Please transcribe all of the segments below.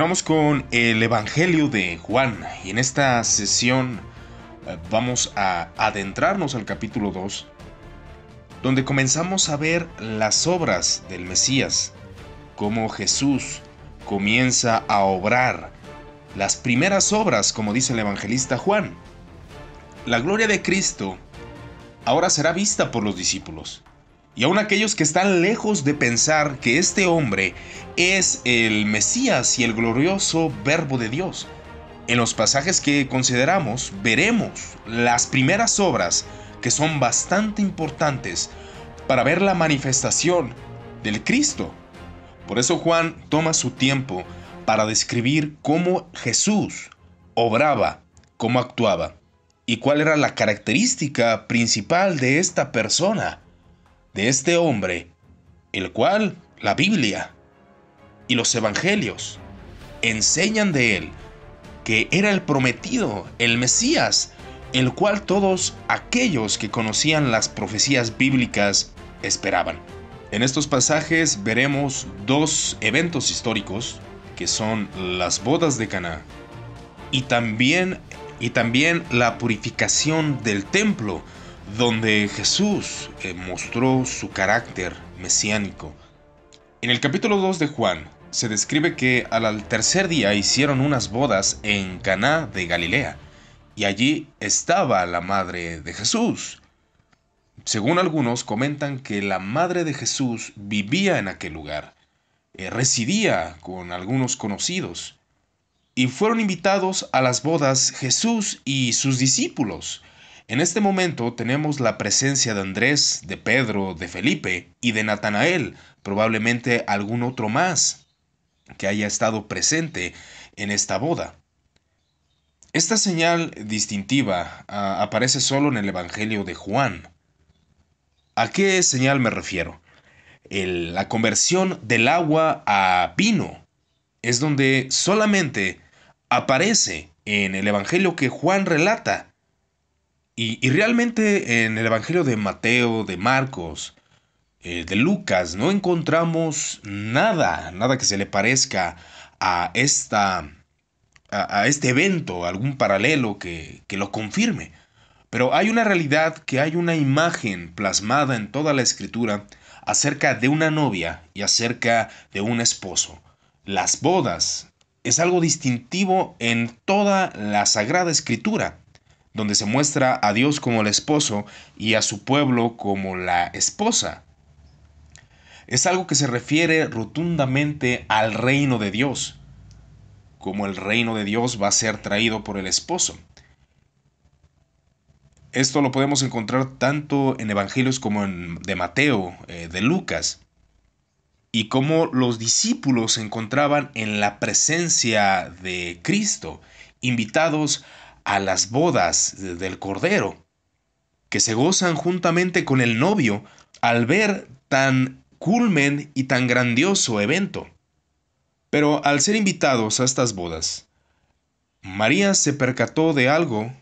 Continuamos con el Evangelio de Juan y en esta sesión eh, vamos a adentrarnos al capítulo 2, donde comenzamos a ver las obras del Mesías, cómo Jesús comienza a obrar las primeras obras, como dice el evangelista Juan. La gloria de Cristo ahora será vista por los discípulos. Y aún aquellos que están lejos de pensar que este hombre es el Mesías y el glorioso Verbo de Dios. En los pasajes que consideramos veremos las primeras obras que son bastante importantes para ver la manifestación del Cristo. Por eso Juan toma su tiempo para describir cómo Jesús obraba, cómo actuaba y cuál era la característica principal de esta persona de este hombre, el cual la Biblia y los evangelios enseñan de él, que era el prometido, el Mesías, el cual todos aquellos que conocían las profecías bíblicas esperaban. En estos pasajes veremos dos eventos históricos, que son las bodas de Caná y también y también la purificación del templo, donde Jesús eh, mostró su carácter mesiánico. En el capítulo 2 de Juan se describe que al tercer día hicieron unas bodas en Caná de Galilea y allí estaba la madre de Jesús. Según algunos comentan que la madre de Jesús vivía en aquel lugar, eh, residía con algunos conocidos y fueron invitados a las bodas Jesús y sus discípulos. En este momento tenemos la presencia de Andrés, de Pedro, de Felipe y de Natanael, probablemente algún otro más que haya estado presente en esta boda. Esta señal distintiva ah, aparece solo en el Evangelio de Juan. ¿A qué señal me refiero? la conversión del agua a vino es donde solamente aparece en el Evangelio que Juan relata y, realmente en el Evangelio de Mateo, de Marcos, eh, de Lucas, no encontramos nada, nada que se le parezca a, esta, a, este evento, algún paralelo que, que lo confirme. Pero hay una realidad que hay una imagen plasmada en toda la escritura acerca de una novia y acerca de un esposo. Las bodas es algo distintivo en toda la sagrada escritura donde se muestra a Dios como el esposo y a su pueblo como la esposa. Es algo que se refiere rotundamente al reino de Dios, como el reino de Dios va a ser traído por el esposo. Esto lo podemos encontrar tanto en Evangelios como en de Mateo, eh, de Lucas, y cómo los discípulos se encontraban en la presencia de Cristo, invitados a a las bodas del Cordero, que se gozan juntamente con el novio al ver tan culmen y tan grandioso evento. Pero al ser invitados a estas bodas, María se percató de algo,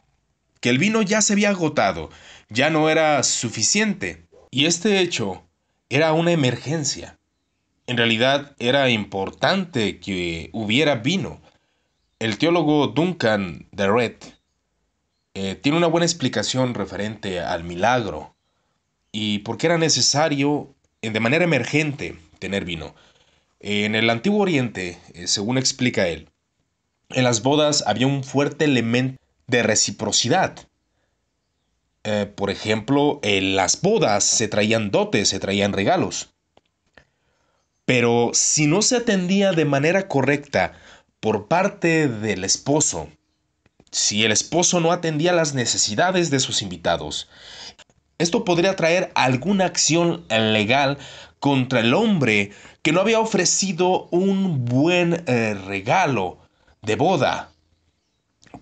que el vino ya se había agotado, ya no era suficiente, y este hecho era una emergencia. En realidad era importante que hubiera vino, el teólogo Duncan de Red eh, tiene una buena explicación referente al milagro y por qué era necesario eh, de manera emergente tener vino. Eh, en el Antiguo Oriente, según explica él, en las bodas había un fuerte elemento de reciprocidad. por ejemplo, en las bodas se traían dotes, se traían regalos. Pero si no se atendía de manera correcta por parte del esposo si el esposo no atendía las necesidades de sus invitados. Esto podría traer alguna acción legal contra el hombre que no había ofrecido un buen eh, regalo de boda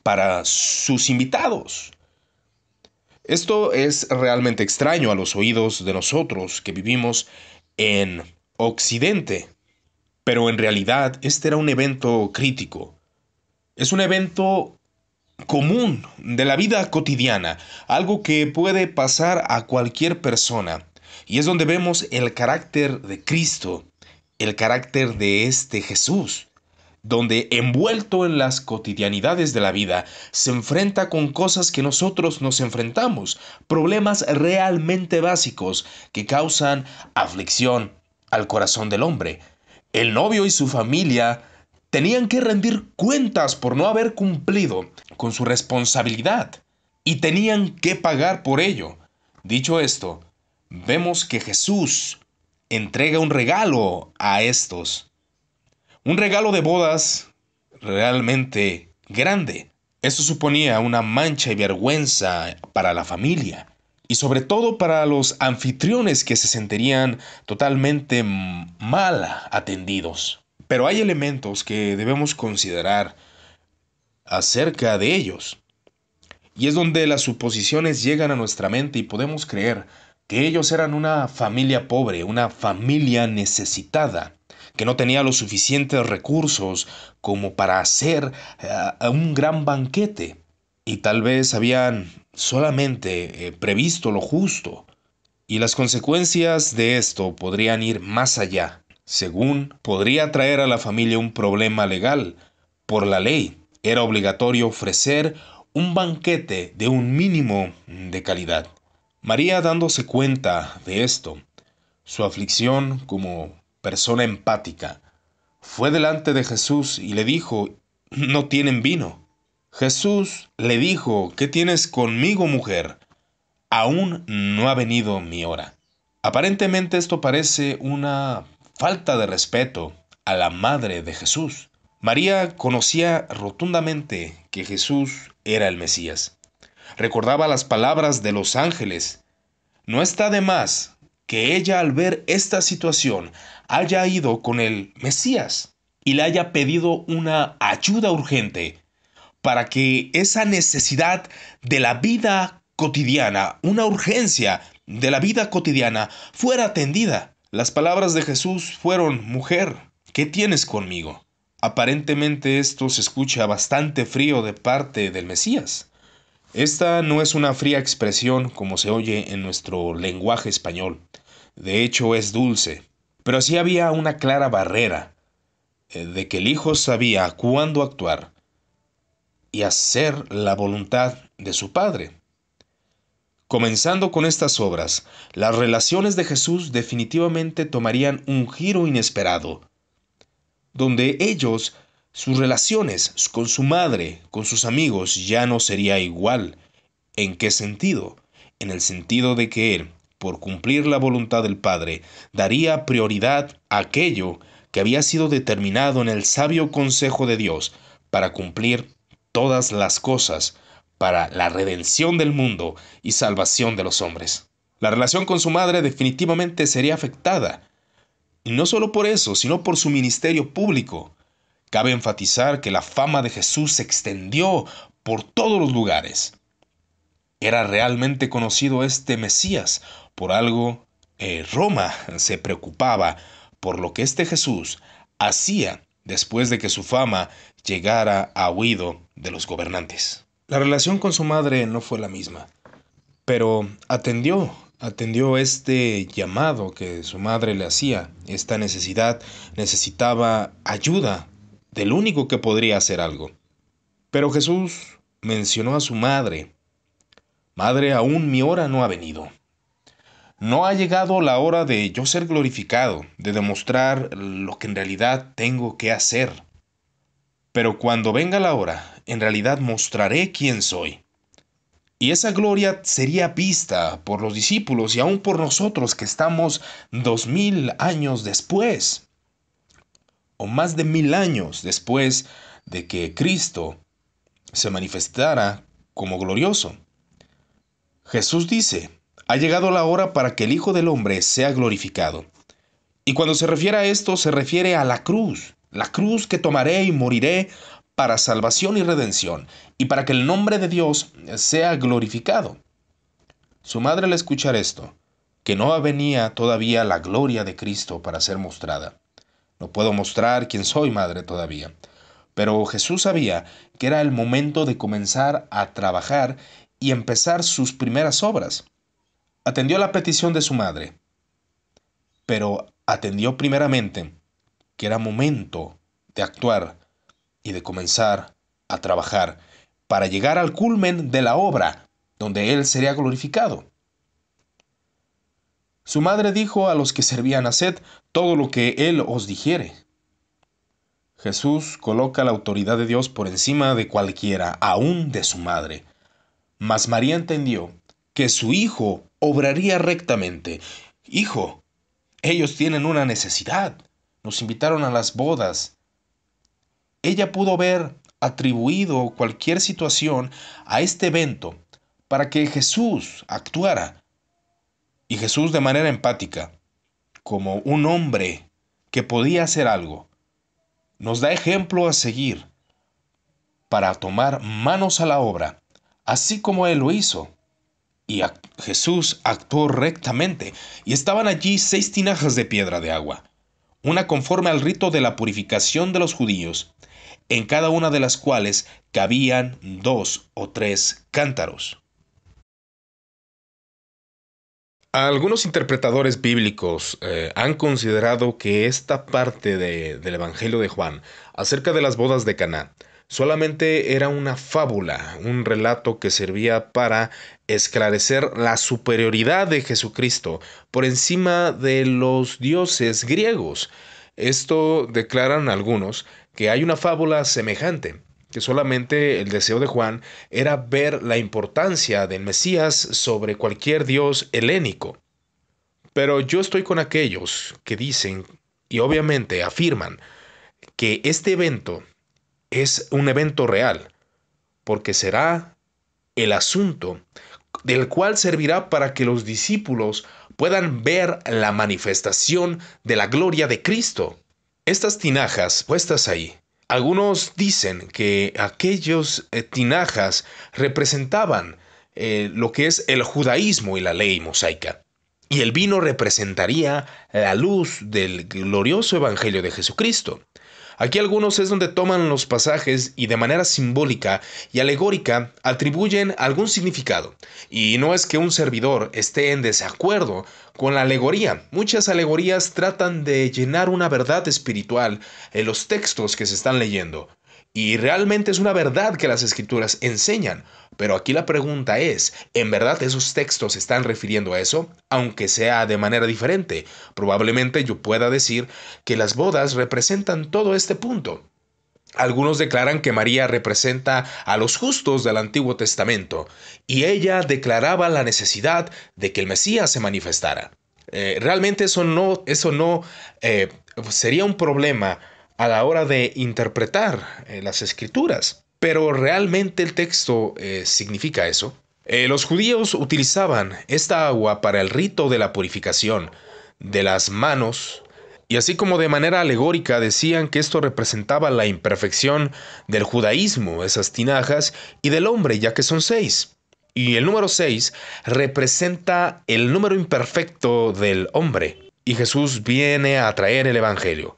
para sus invitados. Esto es realmente extraño a los oídos de nosotros que vivimos en Occidente. Pero en realidad este era un evento crítico. Es un evento común de la vida cotidiana, algo que puede pasar a cualquier persona. Y es donde vemos el carácter de Cristo, el carácter de este Jesús, donde envuelto en las cotidianidades de la vida, se enfrenta con cosas que nosotros nos enfrentamos, problemas realmente básicos que causan aflicción al corazón del hombre, el novio y su familia tenían que rendir cuentas por no haber cumplido con su responsabilidad y tenían que pagar por ello. Dicho esto, vemos que Jesús entrega un regalo a estos. Un regalo de bodas realmente grande. Esto suponía una mancha y vergüenza para la familia y sobre todo para los anfitriones que se sentirían totalmente mal atendidos. Pero hay elementos que debemos considerar acerca de ellos. Y es donde las suposiciones llegan a nuestra mente y podemos creer que ellos eran una familia pobre, una familia necesitada, que no tenía los suficientes recursos como para hacer eh, un gran banquete. Y tal vez habían solamente eh, previsto lo justo. Y las consecuencias de esto podrían ir más allá. Según, podría traer a la familia un problema legal. Por la ley, era obligatorio ofrecer un banquete de un mínimo de calidad. María dándose cuenta de esto, su aflicción como persona empática, fue delante de Jesús y le dijo, no tienen vino. Jesús le dijo, ¿qué tienes conmigo, mujer? Aún no ha venido mi hora. Aparentemente esto parece una falta de respeto a la madre de Jesús. María conocía rotundamente que Jesús era el Mesías. Recordaba las palabras de los ángeles. No está de más que ella al ver esta situación haya ido con el Mesías y le haya pedido una ayuda urgente para que esa necesidad de la vida cotidiana, una urgencia de la vida cotidiana, fuera atendida. Las palabras de Jesús fueron, mujer, ¿qué tienes conmigo? Aparentemente esto se escucha bastante frío de parte del Mesías. Esta no es una fría expresión como se oye en nuestro lenguaje español. De hecho es dulce. Pero sí había una clara barrera eh, de que el Hijo sabía cuándo actuar y hacer la voluntad de su Padre. Comenzando con estas obras, las relaciones de Jesús definitivamente tomarían un giro inesperado, donde ellos, sus relaciones con su madre, con sus amigos, ya no sería igual. ¿En qué sentido? En el sentido de que él, por cumplir la voluntad del Padre, daría prioridad a aquello que había sido determinado en el sabio consejo de Dios para cumplir todas las cosas para la redención del mundo y salvación de los hombres. La relación con su madre definitivamente sería afectada, y no solo por eso, sino por su ministerio público. Cabe enfatizar que la fama de Jesús se extendió por todos los lugares. Era realmente conocido este Mesías, por algo eh, Roma se preocupaba por lo que este Jesús hacía después de que su fama llegara a oído de los gobernantes. La relación con su madre no fue la misma, pero atendió, atendió este llamado que su madre le hacía, esta necesidad, necesitaba ayuda del único que podría hacer algo. Pero Jesús mencionó a su madre, Madre, aún mi hora no ha venido. No ha llegado la hora de yo ser glorificado, de demostrar lo que en realidad tengo que hacer. Pero cuando venga la hora, en realidad mostraré quién soy. Y esa gloria sería vista por los discípulos y aún por nosotros que estamos dos mil años después, o más de mil años después de que Cristo se manifestara como glorioso. Jesús dice, ha llegado la hora para que el Hijo del Hombre sea glorificado. Y cuando se refiere a esto, se refiere a la cruz, la cruz que tomaré y moriré para salvación y redención, y para que el nombre de Dios sea glorificado. Su madre al escuchar esto, que no venía todavía la gloria de Cristo para ser mostrada. No puedo mostrar quién soy madre todavía. Pero Jesús sabía que era el momento de comenzar a trabajar y empezar sus primeras obras atendió la petición de su madre, pero atendió primeramente que era momento de actuar y de comenzar a trabajar para llegar al culmen de la obra donde él sería glorificado. Su madre dijo a los que servían a Sed todo lo que él os dijere. Jesús coloca la autoridad de Dios por encima de cualquiera, aún de su madre. Mas María entendió que su hijo obraría rectamente. Hijo, ellos tienen una necesidad. Nos invitaron a las bodas. Ella pudo ver atribuido cualquier situación a este evento para que Jesús actuara. Y Jesús de manera empática, como un hombre que podía hacer algo, nos da ejemplo a seguir para tomar manos a la obra, así como Él lo hizo y Jesús actuó rectamente, y estaban allí seis tinajas de piedra de agua, una conforme al rito de la purificación de los judíos, en cada una de las cuales cabían dos o tres cántaros. Algunos interpretadores bíblicos eh, han considerado que esta parte de, del Evangelio de Juan acerca de las bodas de Caná solamente era una fábula, un relato que servía para esclarecer la superioridad de Jesucristo por encima de los dioses griegos. Esto declaran algunos que hay una fábula semejante, que solamente el deseo de Juan era ver la importancia del Mesías sobre cualquier dios helénico. Pero yo estoy con aquellos que dicen, y obviamente afirman, que este evento es un evento real, porque será el asunto del cual servirá para que los discípulos puedan ver la manifestación de la gloria de Cristo. Estas tinajas puestas ahí, algunos dicen que aquellos eh, tinajas representaban eh, lo que es el judaísmo y la ley mosaica. Y el vino representaría la luz del glorioso Evangelio de Jesucristo. Aquí algunos es donde toman los pasajes y de manera simbólica y alegórica atribuyen algún significado. Y no es que un servidor esté en desacuerdo con la alegoría. Muchas alegorías tratan de llenar una verdad espiritual en los textos que se están leyendo. Y realmente es una verdad que las escrituras enseñan, pero aquí la pregunta es, ¿en verdad esos textos están refiriendo a eso? Aunque sea de manera diferente, probablemente yo pueda decir que las bodas representan todo este punto. Algunos declaran que María representa a los justos del Antiguo Testamento, y ella declaraba la necesidad de que el Mesías se manifestara. Eh, realmente eso no, eso no eh, sería un problema a la hora de interpretar eh, las escrituras. Pero ¿realmente el texto eh, significa eso? Eh, los judíos utilizaban esta agua para el rito de la purificación de las manos y así como de manera alegórica decían que esto representaba la imperfección del judaísmo, esas tinajas, y del hombre, ya que son seis. Y el número seis representa el número imperfecto del hombre. Y Jesús viene a traer el Evangelio.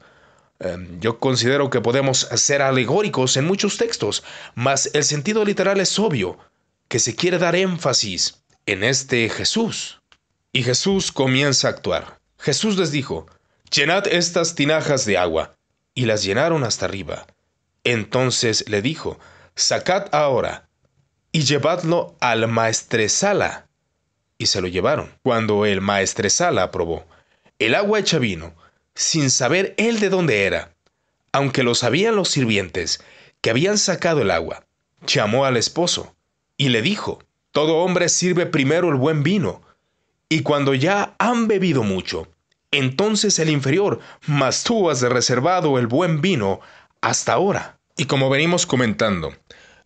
Em, yo considero que podemos ser alegóricos en muchos textos, mas el sentido literal es obvio, que se quiere dar énfasis en este Jesús. Y Jesús comienza a actuar. Jesús les dijo, llenad estas tinajas de agua, y las llenaron hasta arriba. Entonces le dijo, sacad ahora, y llevadlo al maestresala. Y se lo llevaron. Cuando el maestresala probó el agua hecha vino, sin saber él de dónde era, aunque lo sabían los sirvientes que habían sacado el agua. Llamó al esposo y le dijo, Todo hombre sirve primero el buen vino, y cuando ya han bebido mucho, entonces el inferior, mas tú has reservado el buen vino hasta ahora. Y como venimos comentando,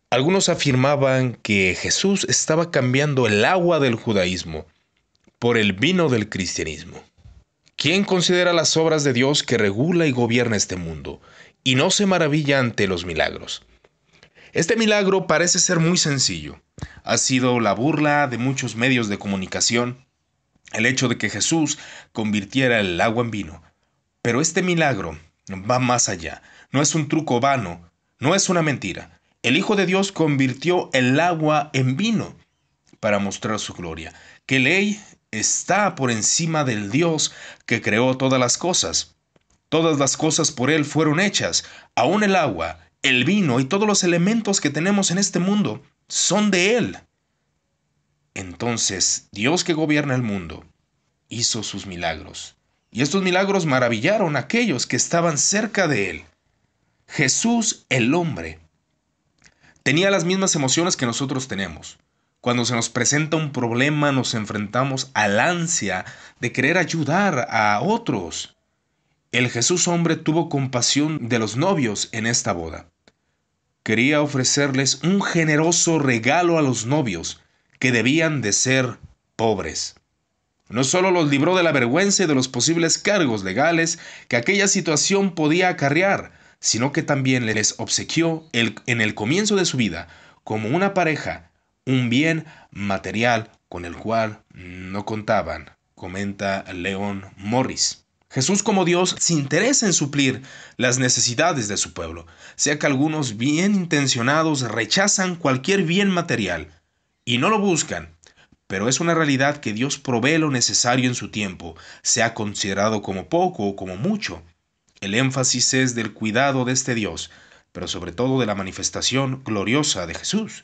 algunos afirmaban que Jesús estaba cambiando el agua del judaísmo por el vino del cristianismo. ¿Quién considera las obras de Dios que regula y gobierna este mundo y no se maravilla ante los milagros? Este milagro parece ser muy sencillo. Ha sido la burla de muchos medios de comunicación el hecho de que Jesús convirtiera el agua en vino. Pero este milagro va más allá. No es un truco vano, no es una mentira. El Hijo de Dios convirtió el agua en vino para mostrar su gloria. ¿Qué ley está por encima del Dios que creó todas las cosas. Todas las cosas por Él fueron hechas, Aún el agua, el vino y todos los elementos que tenemos en este mundo son de Él. Entonces, Dios que gobierna el mundo hizo sus milagros. Y estos milagros maravillaron a aquellos que estaban cerca de Él. Jesús, el hombre, tenía las mismas emociones que nosotros tenemos. Cuando se nos presenta un problema nos enfrentamos al ansia de querer ayudar a otros. El Jesús hombre tuvo compasión de los novios en esta boda. Quería ofrecerles un generoso regalo a los novios, que debían de ser pobres. No solo los libró de la vergüenza y de los posibles cargos legales que aquella situación podía acarrear, sino que también les obsequió en el comienzo de su vida, como una pareja, un bien material con el cual no contaban, comenta León Morris. Jesús como Dios se interesa en suplir las necesidades de su pueblo, sea que algunos bien intencionados rechazan cualquier bien material y no lo buscan, pero es una realidad que Dios provee lo necesario en su tiempo, sea considerado como poco o como mucho. El énfasis es del cuidado de este Dios, pero sobre todo de la manifestación gloriosa de Jesús.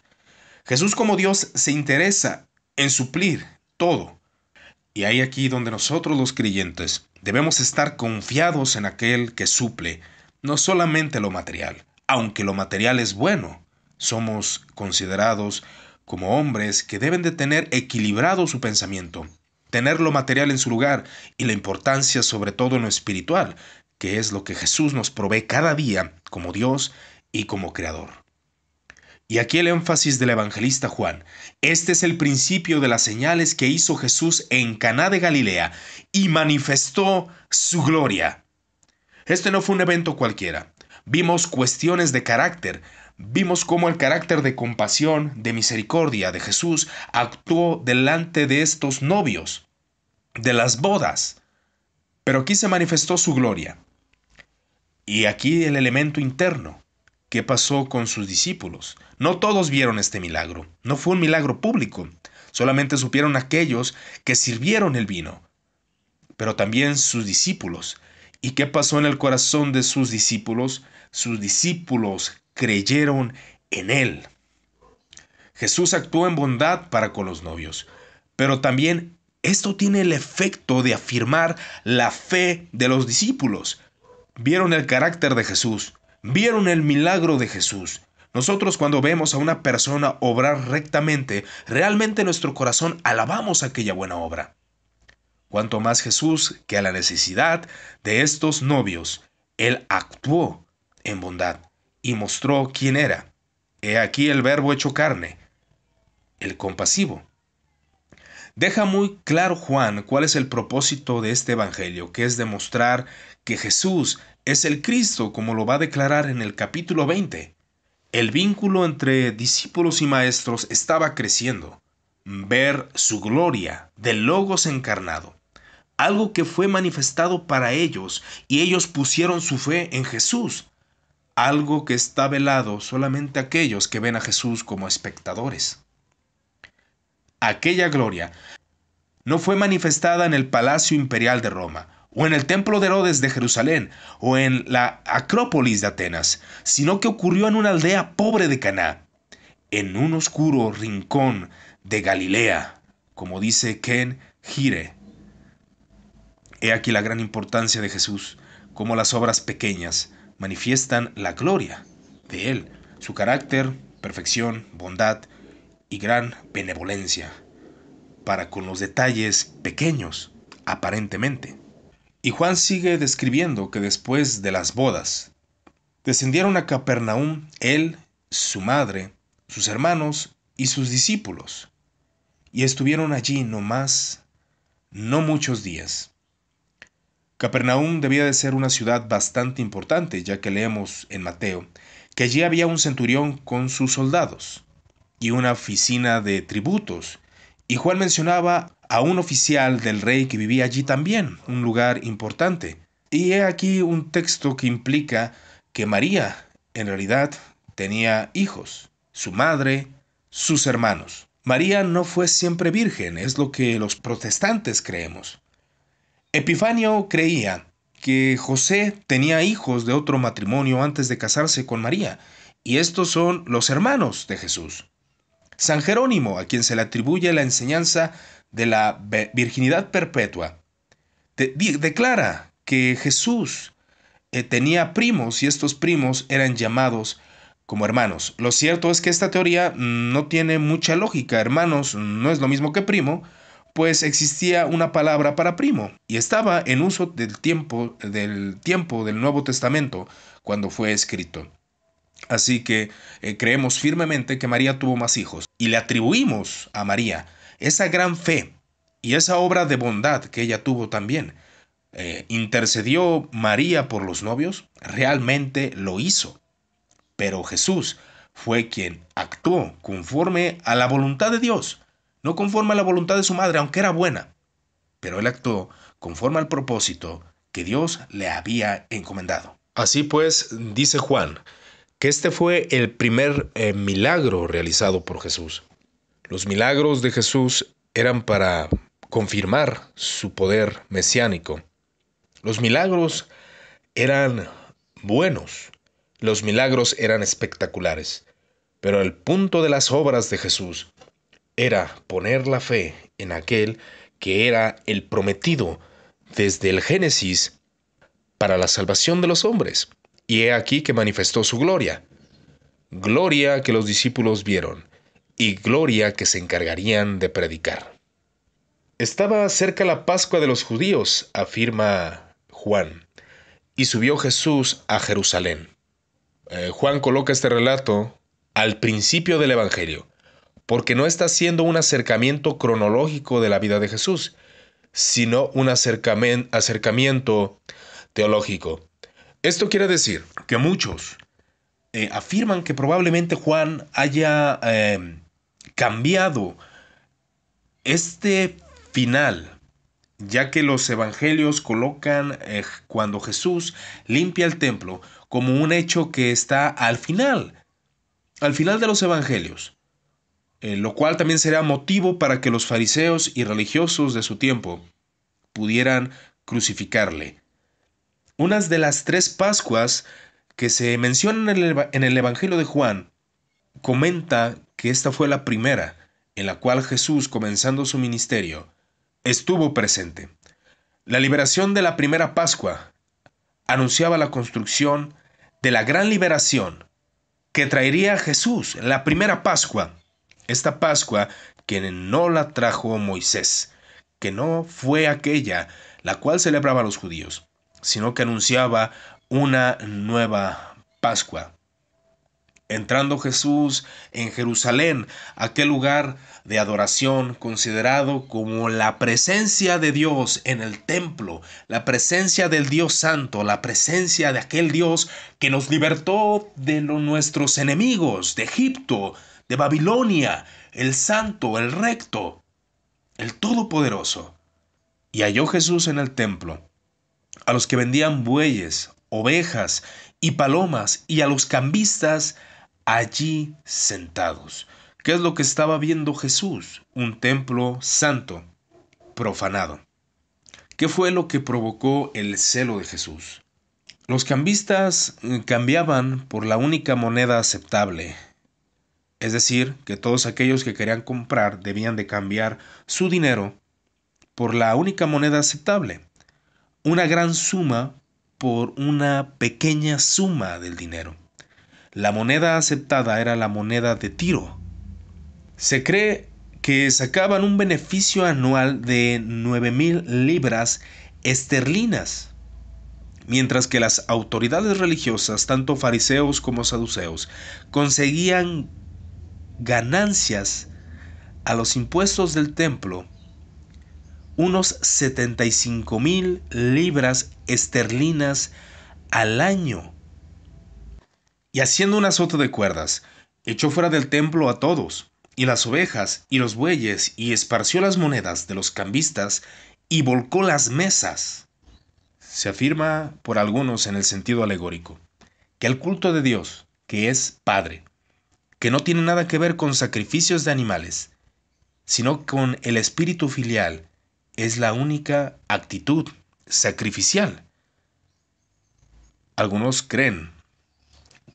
Jesús como Dios se interesa en suplir todo. Y hay aquí donde nosotros los creyentes debemos estar confiados en aquel que suple no solamente lo material, aunque lo material es bueno, somos considerados como hombres que deben de tener equilibrado su pensamiento, tener lo material en su lugar y la importancia sobre todo en lo espiritual, que es lo que Jesús nos provee cada día como Dios y como Creador. Y aquí el énfasis del evangelista Juan. Este es el principio de las señales que hizo Jesús en Caná de Galilea y manifestó su gloria. Este no fue un evento cualquiera. Vimos cuestiones de carácter, vimos cómo el carácter de compasión, de misericordia de Jesús actuó delante de estos novios, de las bodas. Pero aquí se manifestó su gloria. Y aquí el elemento interno, qué pasó con sus discípulos. No todos vieron este milagro, no fue un milagro público, solamente supieron aquellos que sirvieron el vino, pero también sus discípulos. ¿Y qué pasó en el corazón de sus discípulos? Sus discípulos creyeron en él. Jesús actuó en bondad para con los novios, pero también esto tiene el efecto de afirmar la fe de los discípulos. Vieron el carácter de Jesús, vieron el milagro de Jesús. Nosotros cuando vemos a una persona obrar rectamente, realmente nuestro corazón alabamos aquella buena obra. Cuanto más Jesús que a la necesidad de estos novios, Él actuó en bondad y mostró quién era. He aquí el verbo hecho carne, el compasivo. Deja muy claro Juan cuál es el propósito de este Evangelio, que es demostrar que Jesús es el Cristo, como lo va a declarar en el capítulo 20. El vínculo entre discípulos y maestros estaba creciendo. Ver su gloria del Logos encarnado, algo que fue manifestado para ellos y ellos pusieron su fe en Jesús, algo que está velado solamente aquellos que ven a Jesús como espectadores. Aquella gloria no fue manifestada en el Palacio Imperial de Roma, o en el templo de Herodes de Jerusalén, o en la Acrópolis de Atenas, sino que ocurrió en una aldea pobre de Caná, en un oscuro rincón de Galilea, como dice Ken Gire. He aquí la gran importancia de Jesús, como las obras pequeñas manifiestan la gloria de Él, su carácter, perfección, bondad y gran benevolencia, para con los detalles pequeños, aparentemente. Y Juan sigue describiendo que después de las bodas, descendieron a Capernaum él, su madre, sus hermanos y sus discípulos, y estuvieron allí no más, no muchos días. Capernaum debía de ser una ciudad bastante importante, ya que leemos en Mateo que allí había un centurión con sus soldados y una oficina de tributos, y Juan mencionaba a un oficial del rey que vivía allí también, un lugar importante. Y he aquí un texto que implica que María, en realidad, tenía hijos, su madre, sus hermanos. María no fue siempre virgen, es lo que los protestantes creemos. Epifanio creía que José tenía hijos de otro matrimonio antes de casarse con María, y estos son los hermanos de Jesús. San Jerónimo, a quien se le atribuye la enseñanza de la virginidad perpetua, declara que Jesús eh, tenía primos y estos primos eran llamados como hermanos. Lo cierto es que esta teoría no tiene mucha lógica. Hermanos no es lo mismo que primo, pues existía una palabra para primo y estaba en uso del tiempo del, tiempo del Nuevo Testamento cuando fue escrito. Así que eh, creemos firmemente que María tuvo más hijos y le atribuimos a María esa gran fe y esa obra de bondad que ella tuvo también, eh, intercedió María por los novios, realmente lo hizo. Pero Jesús fue quien actuó conforme a la voluntad de Dios, no conforme a la voluntad de su madre, aunque era buena. Pero él actuó conforme al propósito que Dios le había encomendado. Así pues, dice Juan, que este fue el primer eh, milagro realizado por Jesús. Los milagros de Jesús eran para confirmar su poder mesiánico. Los milagros eran buenos, los milagros eran espectaculares, pero el punto de las obras de Jesús era poner la fe en aquel que era el prometido desde el Génesis para la salvación de los hombres. Y he aquí que manifestó su gloria, gloria que los discípulos vieron, y Gloria que se encargarían de predicar. Estaba cerca la Pascua de los judíos, afirma Juan, y subió Jesús a Jerusalén. Eh, Juan coloca este relato al principio del Evangelio, porque no está haciendo un acercamiento cronológico de la vida de Jesús, sino un acercamiento teológico. Esto quiere decir que muchos eh, afirman que probablemente Juan haya eh, cambiado este final, ya que los evangelios colocan eh, cuando Jesús limpia el templo como un hecho que está al final, al final de los evangelios, eh, lo cual también será motivo para que los fariseos y religiosos de su tiempo pudieran crucificarle. Unas de las tres Pascuas que se mencionan en el Evangelio de Juan comenta que esta fue la primera en la cual Jesús, comenzando su ministerio, estuvo presente. La liberación de la primera Pascua anunciaba la construcción de la gran liberación que traería Jesús, la primera Pascua. Esta Pascua que no la trajo Moisés, que no fue aquella la cual celebraban los judíos, sino que anunciaba una nueva Pascua, Entrando Jesús en Jerusalén, aquel lugar de adoración considerado como la presencia de Dios en el templo, la presencia del Dios Santo, la presencia de aquel Dios que nos libertó de nuestros enemigos, de Egipto, de Babilonia, el Santo, el Recto, el Todopoderoso. Y halló Jesús en el templo a los que vendían bueyes, ovejas y palomas y a los cambistas allí sentados. ¿Qué es lo que estaba viendo Jesús? Un templo santo, profanado. ¿Qué fue lo que provocó el celo de Jesús? Los cambistas eh, cambiaban por la única moneda aceptable, es decir, que todos aquellos que querían comprar debían de cambiar su dinero por la única moneda aceptable, una gran suma por una pequeña suma del dinero. La moneda aceptada era la moneda de Tiro. Se cree que sacaban un beneficio anual de 9.000 libras esterlinas, mientras que las autoridades religiosas, tanto fariseos como saduceos, conseguían ganancias a los impuestos del templo unos 75 mil libras esterlinas al año. Y haciendo un azote de cuerdas, echó fuera del templo a todos, y las ovejas, y los bueyes, y esparció las monedas de los cambistas, y volcó las mesas. Se afirma por algunos en el sentido alegórico, que el culto de Dios, que es Padre, que no tiene nada que ver con sacrificios de animales, sino con el espíritu filial, es la única actitud sacrificial. Algunos creen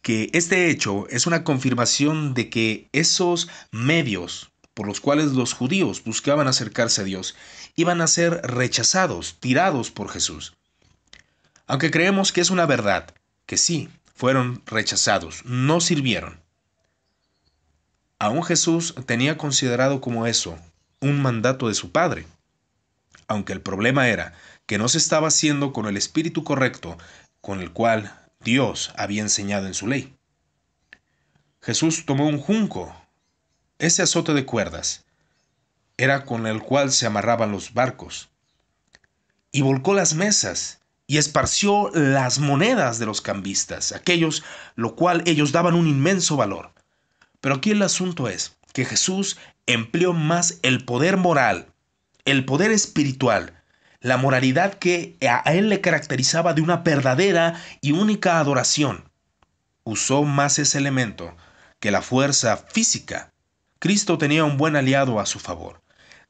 que este hecho es una confirmación de que esos medios por los cuales los judíos buscaban acercarse a Dios iban a ser rechazados, tirados por Jesús. Aunque creemos que es una verdad, que sí, fueron rechazados, no sirvieron. Aún Jesús tenía considerado como eso un mandato de su Padre, aunque el problema era que no se estaba haciendo con el espíritu correcto con el cual Dios había enseñado en su ley. Jesús tomó un junco, ese azote de cuerdas, era con el cual se amarraban los barcos, y volcó las mesas y esparció las monedas de los cambistas, aquellos lo cual ellos daban un inmenso valor. Pero aquí el asunto es que Jesús empleó más el poder moral, el poder espiritual, la moralidad que a él le caracterizaba de una verdadera y única adoración. Usó más ese elemento que la fuerza física. Cristo tenía un buen aliado a su favor,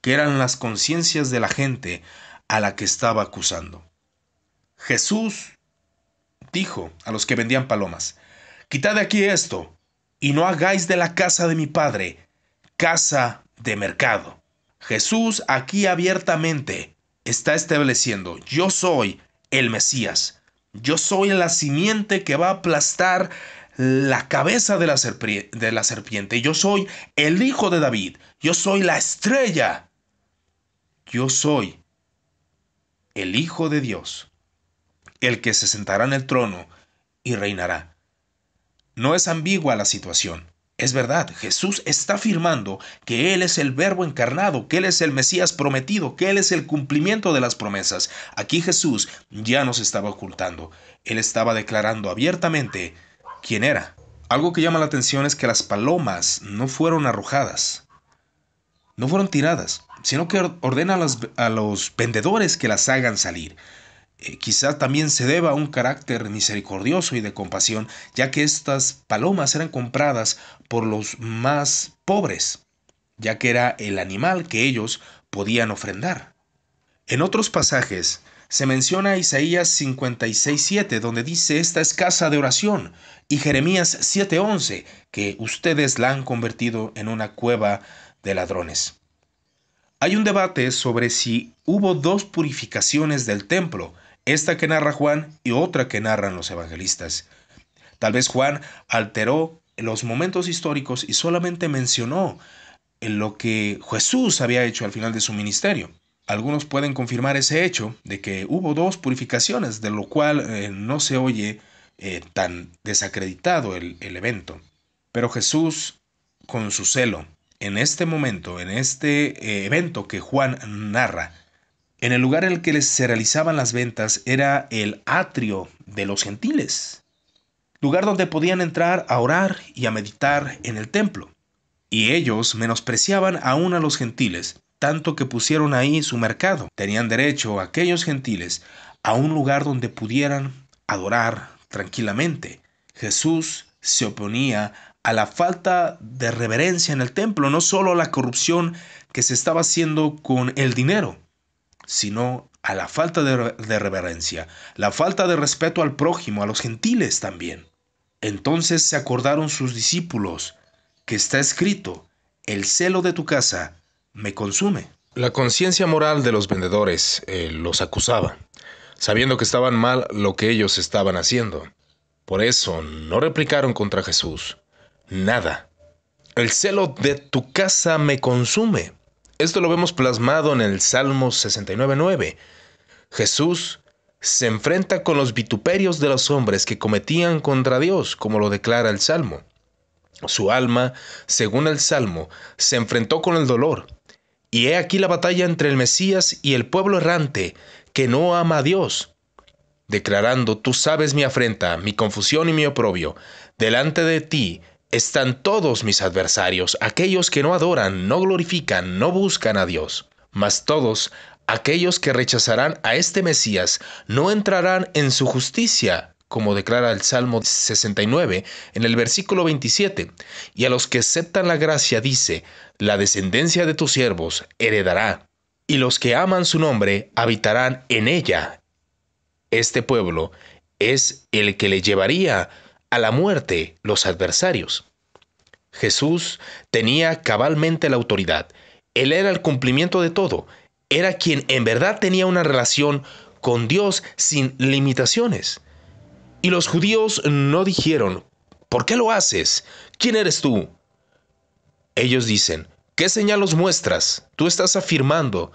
que eran las conciencias de la gente a la que estaba acusando. Jesús dijo a los que vendían palomas, Quitad de aquí esto, y no hagáis de la casa de mi Padre casa de mercado. Jesús aquí abiertamente está estableciendo, yo soy el Mesías, yo soy la simiente que va a aplastar la cabeza de la, de la serpiente, yo soy el hijo de David, yo soy la estrella, yo soy el hijo de Dios, el que se sentará en el trono y reinará. No es ambigua la situación. Es verdad, Jesús está afirmando que Él es el verbo encarnado, que Él es el Mesías prometido, que Él es el cumplimiento de las promesas. Aquí Jesús ya no se estaba ocultando, Él estaba declarando abiertamente quién era. Algo que llama la atención es que las palomas no fueron arrojadas, no fueron tiradas, sino que ordena a los, a los vendedores que las hagan salir. Eh, quizá también se deba a un carácter misericordioso y de compasión, ya que estas palomas eran compradas por los más pobres, ya que era el animal que ellos podían ofrendar. En otros pasajes se menciona Isaías 56.7, donde dice esta es casa de oración, y Jeremías 7.11, que ustedes la han convertido en una cueva de ladrones. Hay un debate sobre si hubo dos purificaciones del templo, esta que narra Juan y otra que narran los evangelistas. Tal vez Juan alteró los momentos históricos y solamente mencionó lo que Jesús había hecho al final de su ministerio. Algunos pueden confirmar ese hecho de que hubo dos purificaciones, de lo cual eh, no se oye eh, tan desacreditado el evento. Pero Jesús, con su celo, en este momento, en este eh, evento que Juan narra, en el lugar en el que se realizaban las ventas era el atrio de los gentiles, lugar donde podían entrar a orar y a meditar en el templo. Y ellos menospreciaban aún a los gentiles, tanto que pusieron ahí su mercado. Tenían derecho aquellos gentiles a un lugar donde pudieran adorar tranquilamente. Jesús se oponía a la falta de reverencia en el templo, no solo a la corrupción que se estaba haciendo con el dinero sino a la falta de, reverencia, la falta de respeto al prójimo, a los gentiles también. Entonces se acordaron sus discípulos que está escrito, el celo de tu casa me consume. La conciencia moral de los vendedores eh, los acusaba, sabiendo que estaban mal lo que ellos estaban haciendo. Por eso no replicaron contra Jesús. Nada. El celo de tu casa me consume. Esto lo vemos plasmado en el Salmo 69.9. Jesús se enfrenta con los vituperios de los hombres que cometían contra Dios, como lo declara el Salmo. Su alma, según el Salmo, se enfrentó con el dolor. Y he aquí la batalla entre el Mesías y el pueblo errante, que no ama a Dios, declarando, tú sabes mi afrenta, mi confusión y mi oprobio, delante de ti están todos mis adversarios, aquellos que no adoran, no glorifican, no buscan a Dios. Mas todos aquellos que rechazarán a este Mesías no entrarán en su justicia, como declara el Salmo 69 en el versículo 27. Y a los que aceptan la gracia dice, la descendencia de tus siervos heredará, y los que aman su nombre habitarán en ella. Este pueblo es el que le llevaría a la muerte los adversarios. Jesús tenía cabalmente la autoridad. Él era el cumplimiento de todo. Era quien en verdad tenía una relación con Dios sin limitaciones. Y los judíos no dijeron, ¿por qué lo haces? ¿Quién eres tú? Ellos dicen, ¿qué señal muestras? Tú estás afirmando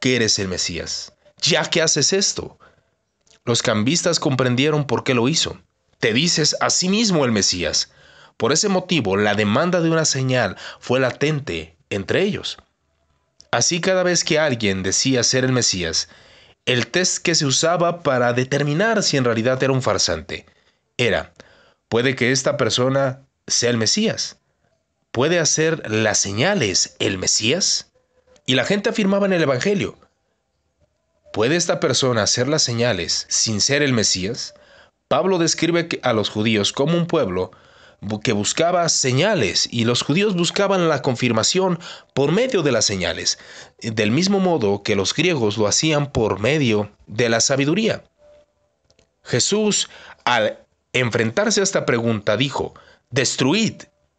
que eres el Mesías. Ya que haces esto. Los cambistas comprendieron por qué lo hizo te dices a sí mismo el Mesías. Por ese motivo, la demanda de una señal fue latente entre ellos. Así cada vez que alguien decía ser el Mesías, el test que se usaba para determinar si en realidad era un farsante era, puede que esta persona sea el Mesías. ¿Puede hacer las señales el Mesías? Y la gente afirmaba en el Evangelio, ¿puede esta persona hacer las señales sin ser el Mesías? Pablo describe a los judíos como un pueblo que buscaba señales y los judíos buscaban la confirmación por medio de las señales, del mismo modo que los griegos lo hacían por medio de la sabiduría. Jesús, al enfrentarse a esta pregunta, dijo, destruid,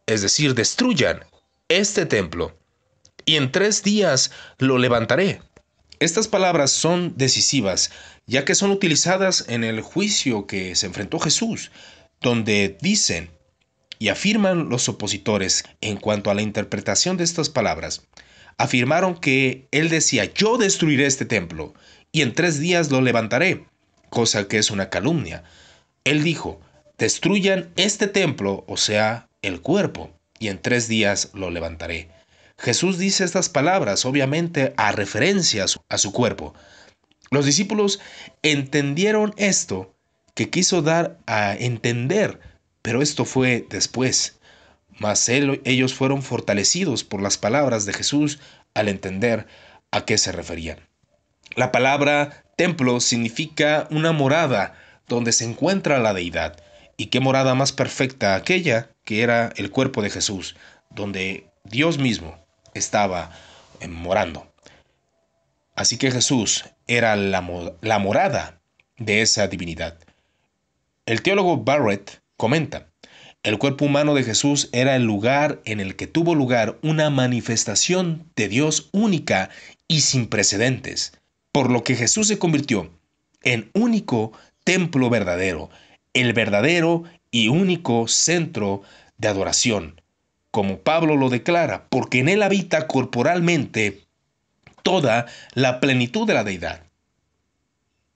es decir, destruyan este templo, y en tres días lo levantaré. Estas palabras son decisivas, ya que son utilizadas en el juicio que se enfrentó Jesús, donde dicen y afirman los opositores en cuanto a la interpretación de estas palabras. Afirmaron que él decía, yo destruiré este templo y en tres días lo levantaré, cosa que es una calumnia. Él dijo, destruyan este templo, o sea, el cuerpo, y en tres días lo levantaré. Jesús dice estas palabras, obviamente, a referencia a su, cuerpo. Los discípulos entendieron esto que quiso dar a entender, pero esto fue después. Mas ellos fueron fortalecidos por las palabras de Jesús al entender a qué se referían. La palabra templo significa una morada donde se encuentra la deidad. Y qué morada más perfecta aquella que era el cuerpo de Jesús, donde Dios mismo estaba eh, morando. Así que Jesús era la, morada de esa divinidad. El teólogo Barrett comenta, el cuerpo humano de Jesús era el lugar en el que tuvo lugar una manifestación de Dios única y sin precedentes, por lo que Jesús se convirtió en único templo verdadero, el verdadero y único centro de adoración como Pablo lo declara, porque en él habita corporalmente toda la plenitud de la deidad.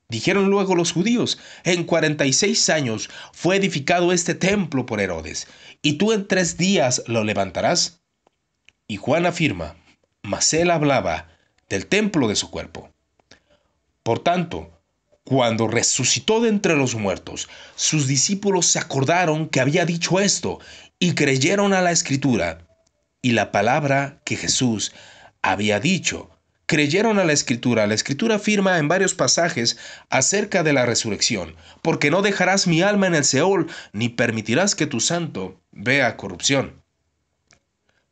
Dijeron luego los judíos, en 46 años fue edificado este templo por Herodes, y tú en tres días lo levantarás. Y Juan afirma, mas él hablaba del templo de su cuerpo. Por tanto, cuando resucitó de entre los muertos, sus discípulos se acordaron que había dicho esto y creyeron a la escritura y la palabra que Jesús había dicho. Creyeron a la escritura. La escritura afirma en varios pasajes acerca de la resurrección, porque no dejarás mi alma en el Seol, ni permitirás que tu santo vea corrupción.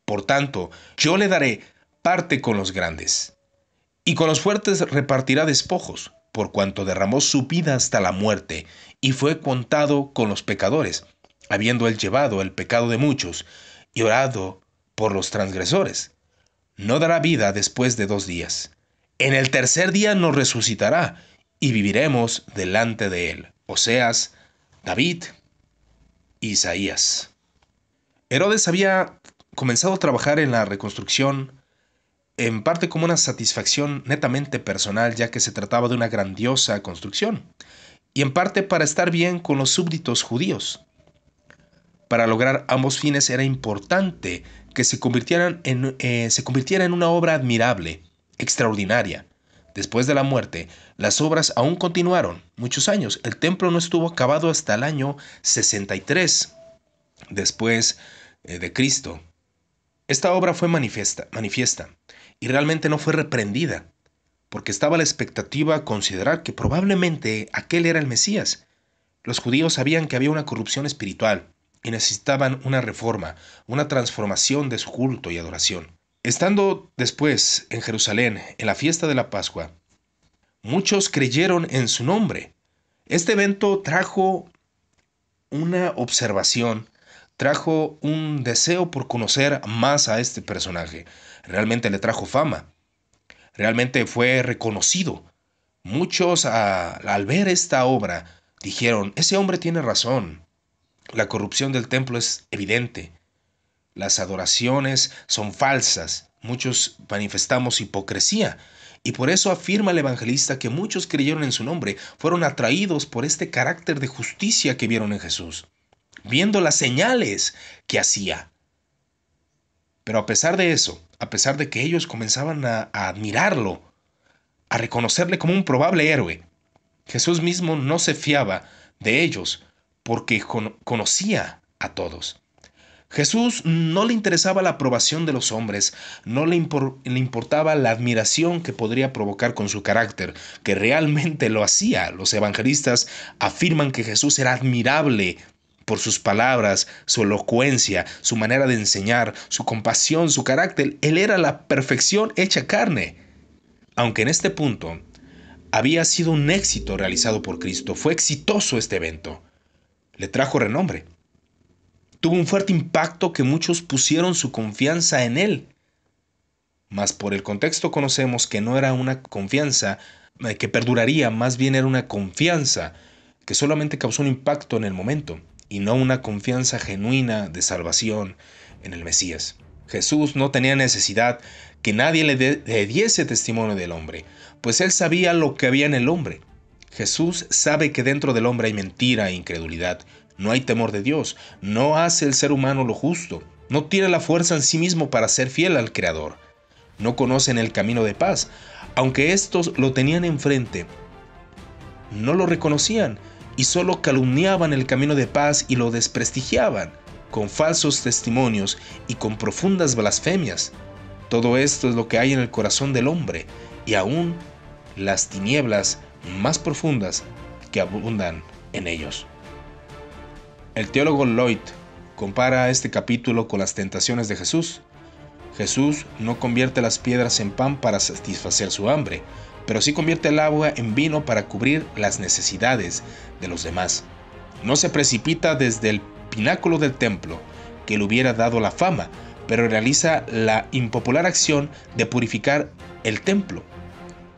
Por tanto, yo le daré parte con los grandes, y con los fuertes repartirá despojos, por cuanto derramó su vida hasta la muerte, y fue contado con los pecadores habiendo él llevado el pecado de muchos y orado por los transgresores. No dará vida después de dos días. En el tercer día nos resucitará y viviremos delante de él. Oseas, David, Isaías. Herodes había comenzado a trabajar en la reconstrucción en parte como una satisfacción netamente personal ya que se trataba de una grandiosa construcción, y en parte para estar bien con los súbditos judíos, para lograr ambos fines era importante que se, convirtieran en, eh, se convirtiera en una obra admirable, extraordinaria. Después de la muerte, las obras aún continuaron muchos años. El templo no estuvo acabado hasta el año 63 después eh, de Cristo. Esta obra fue manifiesta, manifiesta y realmente no fue reprendida, porque estaba la expectativa considerar que probablemente aquel era el Mesías. Los judíos sabían que había una corrupción espiritual, y necesitaban una reforma, una transformación de su culto y adoración. Estando después en Jerusalén, en la fiesta de la Pascua, muchos creyeron en su nombre. Este evento trajo una observación, trajo un deseo por conocer más a este personaje. Realmente le trajo fama. Realmente fue reconocido. Muchos al ver esta obra dijeron, ese hombre tiene razón. La corrupción del templo es evidente. Las adoraciones son falsas. Muchos manifestamos hipocresía. Y por eso afirma el evangelista que muchos creyeron en su nombre, fueron atraídos por este carácter de justicia que vieron en Jesús, viendo las señales que hacía. Pero a pesar de eso, a pesar de que ellos comenzaban a, admirarlo, a reconocerle como un probable héroe, Jesús mismo no se fiaba de ellos porque conocía a todos. Jesús no le interesaba la aprobación de los hombres, no le, le, importaba la admiración que podría provocar con su carácter, que realmente lo hacía. Los evangelistas afirman que Jesús era admirable por sus palabras, su elocuencia, su manera de enseñar, su compasión, su carácter. Él era la perfección hecha carne. Aunque en este punto había sido un éxito realizado por Cristo, fue exitoso este evento le trajo renombre. Tuvo un fuerte impacto que muchos pusieron su confianza en él. Mas por el contexto conocemos que no era una confianza eh, que perduraría, más bien era una confianza que solamente causó un impacto en el momento y no una confianza genuina de salvación en el Mesías. Jesús no tenía necesidad que nadie le, diese testimonio del hombre, pues él sabía lo que había en el hombre. Jesús sabe que dentro del hombre hay mentira e incredulidad. No hay temor de Dios. No hace el ser humano lo justo. No tiene la fuerza en sí mismo para ser fiel al Creador. No conocen el camino de paz. Aunque estos lo tenían enfrente, no lo reconocían y solo calumniaban el camino de paz y lo desprestigiaban con falsos testimonios y con profundas blasfemias. Todo esto es lo que hay en el corazón del hombre y aún las tinieblas más profundas que abundan en ellos. El teólogo Lloyd compara este capítulo con las tentaciones de Jesús. Jesús no convierte las piedras en pan para satisfacer su hambre, pero sí convierte el agua en vino para cubrir las necesidades de los demás. No se precipita desde el pináculo del templo, que le hubiera dado la fama, pero realiza la impopular acción de purificar el templo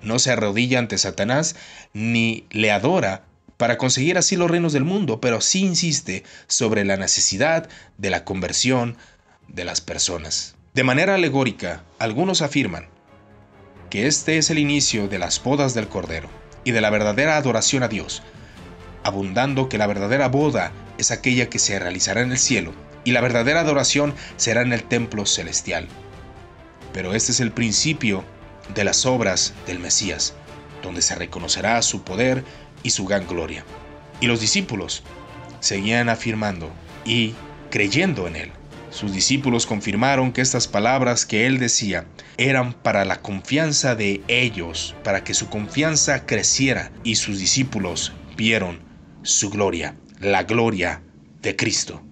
no se arrodilla ante Satanás ni le adora para conseguir así los reinos del mundo, pero sí insiste sobre la necesidad de la conversión de las personas. De manera alegórica, algunos afirman que este es el inicio de las bodas del Cordero y de la verdadera adoración a Dios, abundando que la verdadera boda es aquella que se realizará en el cielo y la verdadera adoración será en el templo celestial. Pero este es el principio de las obras del Mesías, donde se reconocerá su poder y su gran gloria. Y los discípulos seguían afirmando y creyendo en él. Sus discípulos confirmaron que estas palabras que él decía eran para la confianza de ellos, para que su confianza creciera y sus discípulos vieron su gloria, la gloria de Cristo.